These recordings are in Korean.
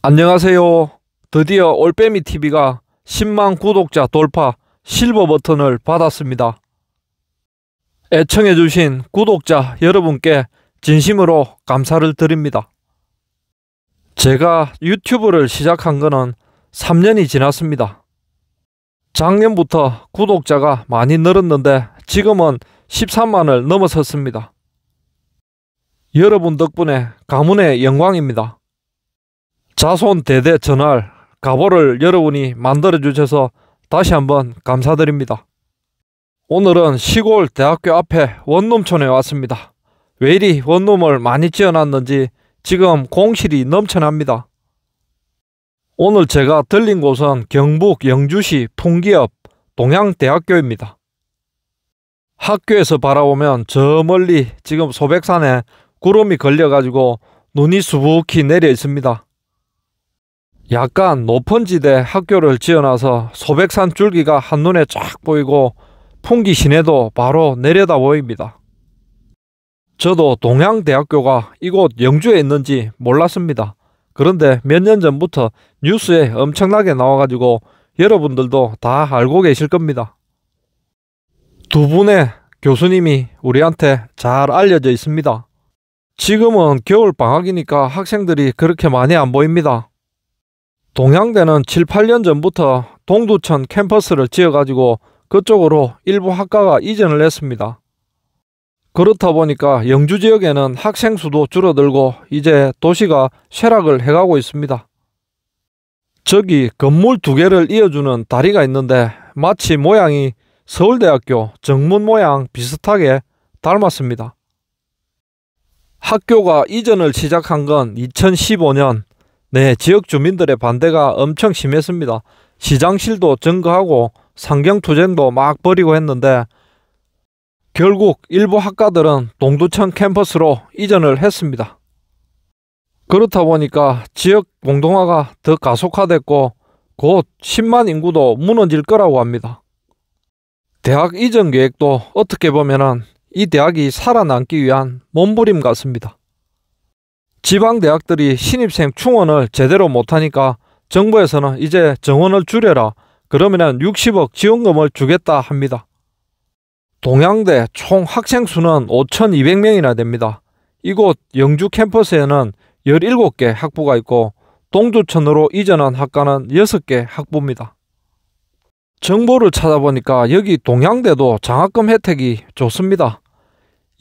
안녕하세요. 드디어 올빼미 TV가 10만 구독자 돌파 실버 버튼을 받았습니다. 애청해주신 구독자 여러분께 진심으로 감사를 드립니다. 제가 유튜브를 시작한 거는 3년이 지났습니다. 작년부터 구독자가 많이 늘었는데 지금은 13만을 넘어섰습니다. 여러분 덕분에 가문의 영광입니다. 자손 대대 전할 가보를 여러분이 만들어 주셔서 다시 한번 감사드립니다. 오늘은 시골 대학교 앞에 원룸촌에 왔습니다. 왜 이리 원룸을 많이 지어놨는지 지금 공실이 넘쳐납니다. 오늘 제가 들린 곳은 경북 영주시 풍기업 동양대학교입니다. 학교에서 바라보면 저 멀리 지금 소백산에 구름이 걸려가지고 눈이 수북히 내려 있습니다. 약간 높은 지대 학교를 지어놔서 소백산 줄기가 한눈에 쫙 보이고 풍기 시내도 바로 내려다 보입니다. 저도 동양대학교가 이곳 영주에 있는지 몰랐습니다. 그런데 몇 년 전부터 뉴스에 엄청나게 나와가지고 여러분들도 다 알고 계실 겁니다. 두 분의 교수님이 우리한테 잘 알려져 있습니다. 지금은 겨울 방학이니까 학생들이 그렇게 많이 안 보입니다. 동양대는 7, 8년 전부터 동두천 캠퍼스를 지어가지고 그쪽으로 일부 학과가 이전을 했습니다. 그렇다 보니까 영주 지역에는 학생 수도 줄어들고 이제 도시가 쇠락을 해가고 있습니다. 저기 건물 두 개를 이어주는 다리가 있는데 마치 모양이 서울대학교 정문 모양 비슷하게 닮았습니다. 학교가 이전을 시작한 건 2015년 네, 지역 주민들의 반대가 엄청 심했습니다. 시장실도 증거하고 상경투쟁도 막 벌이고 했는데 결국 일부 학과들은 동두천 캠퍼스로 이전을 했습니다. 그렇다 보니까 지역 공동화가 더 가속화됐고 곧 10만 인구도 무너질 거라고 합니다. 대학 이전 계획도 어떻게 보면이 대학이 살아남기 위한 몸부림 같습니다. 지방 대학들이 신입생 충원을 제대로 못하니까 정부에서는 이제 정원을 줄여라. 그러면 60억 지원금을 주겠다 합니다. 동양대 총 학생 수는 5,200명이나 됩니다. 이곳 영주 캠퍼스에는 17개 학부가 있고 동두천으로 이전한 학과는 6개 학부입니다. 정보를 찾아보니까 여기 동양대도 장학금 혜택이 좋습니다.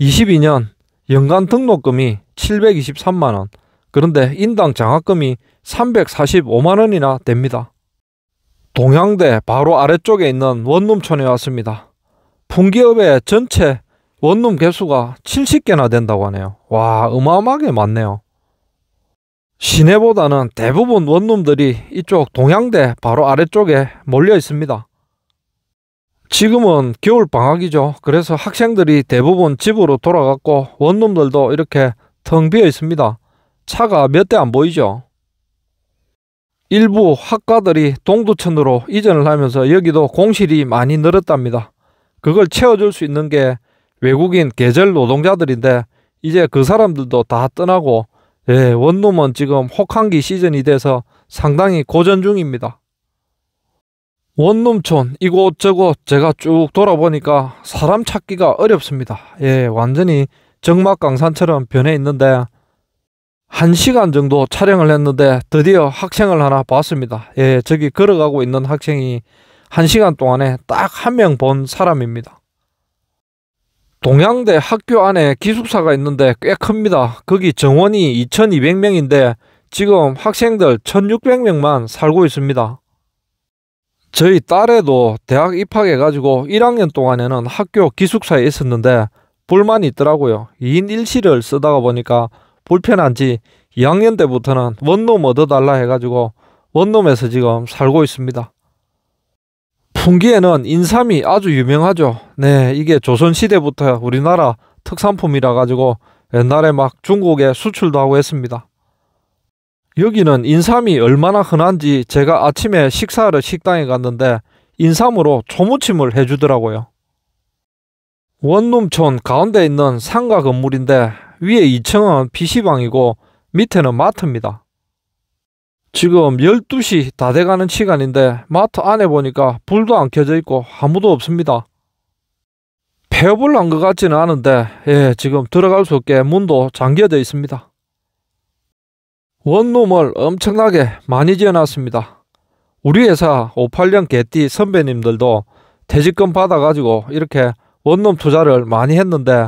22년 연간 등록금이 723만 원. 그런데 인당 장학금이 345만 원이나 됩니다. 동양대 바로 아래쪽에 있는 원룸촌에 왔습니다. 풍기업의 전체 원룸 개수가 70개나 된다고 하네요. 와, 어마어마하게 많네요. 시내보다는 대부분 원룸들이 이쪽 동양대 바로 아래쪽에 몰려 있습니다. 지금은 겨울 방학이죠. 그래서 학생들이 대부분 집으로 돌아갔고 원룸들도 이렇게 텅 비어 있습니다. 차가 몇 대 안 보이죠? 일부 학과들이 동두천으로 이전을 하면서 여기도 공실이 많이 늘었답니다. 그걸 채워줄 수 있는 게 외국인 계절 노동자들인데 이제 그 사람들도 다 떠나고 예, 원룸은 지금 혹한기 시즌이 돼서 상당히 고전 중입니다. 원룸촌 이곳저곳 제가 쭉 돌아보니까 사람 찾기가 어렵습니다. 예, 완전히 정막강산처럼 변해 있는데 1시간 정도 촬영을 했는데 드디어 학생을 하나 봤습니다. 예, 저기 걸어가고 있는 학생이 1시간 동안에 딱 한 명 본 사람입니다. 동양대 학교 안에 기숙사가 있는데 꽤 큽니다. 거기 정원이 2200명인데 지금 학생들 1600명만 살고 있습니다. 저희 딸에도 대학 입학해가지고 1학년 동안에는 학교 기숙사에 있었는데 불만이 있더라고요. 인일시를 쓰다가 보니까 불편한지 2학년 때부터는 원룸 얻어달라 해가지고 원룸에서 지금 살고 있습니다. 풍기에는 인삼이 아주 유명하죠. 네, 이게 조선시대부터 우리나라 특산품이라 가지고 옛날에 막 중국에 수출도 하고 했습니다. 여기는 인삼이 얼마나 흔한지 제가 아침에 식사를 식당에 갔는데 인삼으로 초무침을 해주더라고요. 원룸촌 가운데 있는 상가 건물인데 위에 2층은 PC방이고 밑에는 마트입니다. 지금 12시 다 돼가는 시간인데 마트 안에 보니까 불도 안 켜져 있고 아무도 없습니다. 폐업을한 것 같지는 않은데 예 지금 들어갈 수 없게 문도 잠겨져 있습니다. 원룸을 엄청나게 많이 지어놨습니다. 우리 회사 58년 개띠 선배님들도 퇴직금 받아가지고 이렇게 원룸 투자를 많이 했는데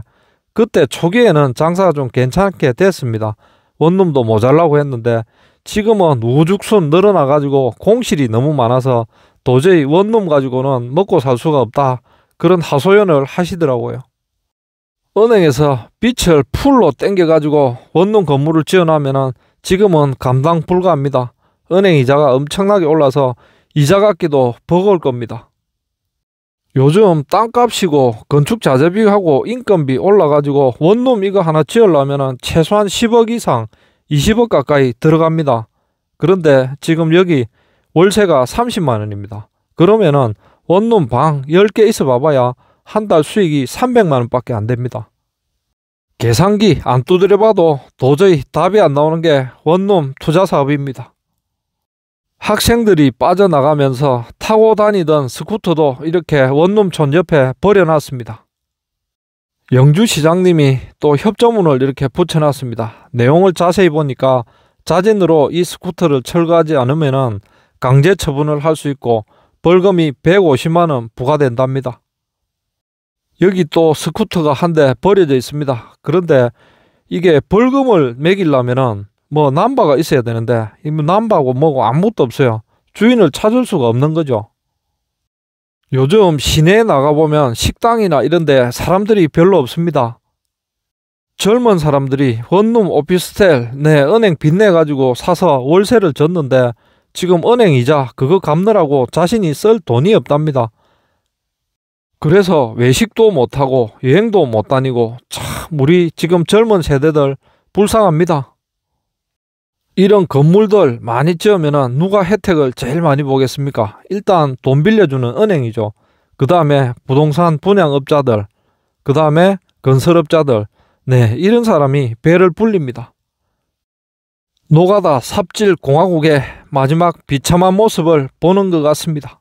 그때 초기에는 장사가 좀 괜찮게 됐습니다. 원룸도 모자라고 했는데 지금은 우죽순 늘어나가지고 공실이 너무 많아서 도저히 원룸 가지고는 먹고 살 수가 없다. 그런 하소연을 하시더라고요. 은행에서 빛을 풀로 땡겨가지고 원룸 건물을 지어놓으면 지금은 감당 불가합니다. 은행 이자가 엄청나게 올라서 이자 갚기도 버거울 겁니다. 요즘 땅값이고 건축 자재비하고 인건비 올라가지고 원룸 이거 하나 지으려면 최소한 10억 이상 20억 가까이 들어갑니다. 그런데 지금 여기 월세가 30만 원입니다. 그러면은 원룸 방 10개 있어 봐봐야 한 달 수익이 300만 원밖에 안 됩니다. 계산기 안 두드려 봐도 도저히 답이 안 나오는 게 원룸 투자 사업입니다. 학생들이 빠져나가면서 타고 다니던 스쿠터도 이렇게 원룸촌 옆에 버려놨습니다. 영주 시장님이 또 협조문을 이렇게 붙여놨습니다. 내용을 자세히 보니까 자진으로 이 스쿠터를 철거하지 않으면 강제 처분을 할 수 있고 벌금이 150만원 부과된답니다. 여기 또 스쿠터가 한 대 버려져 있습니다. 그런데 이게 벌금을 매기려면 뭐 남바가 있어야 되는데 이뭐 남바고 뭐고 아무것도 없어요. 주인을 찾을 수가 없는 거죠. 요즘 시내에 나가보면 식당이나 이런데 사람들이 별로 없습니다. 젊은 사람들이 원룸 오피스텔 내 네, 은행 빚내가지고 사서 월세를 졌는데 지금 은행 이자 그거 갚느라고 자신이 쓸 돈이 없답니다. 그래서 외식도 못하고 여행도 못 다니고 참 우리 지금 젊은 세대들 불쌍합니다. 이런 건물들 많이 지으면 누가 혜택을 제일 많이 보겠습니까? 일단 돈 빌려주는 은행이죠. 그 다음에 부동산 분양업자들, 그 다음에 건설업자들, 네, 이런 사람이 배를 불립니다. 노가다 삽질 공화국의 마지막 비참한 모습을 보는 것 같습니다.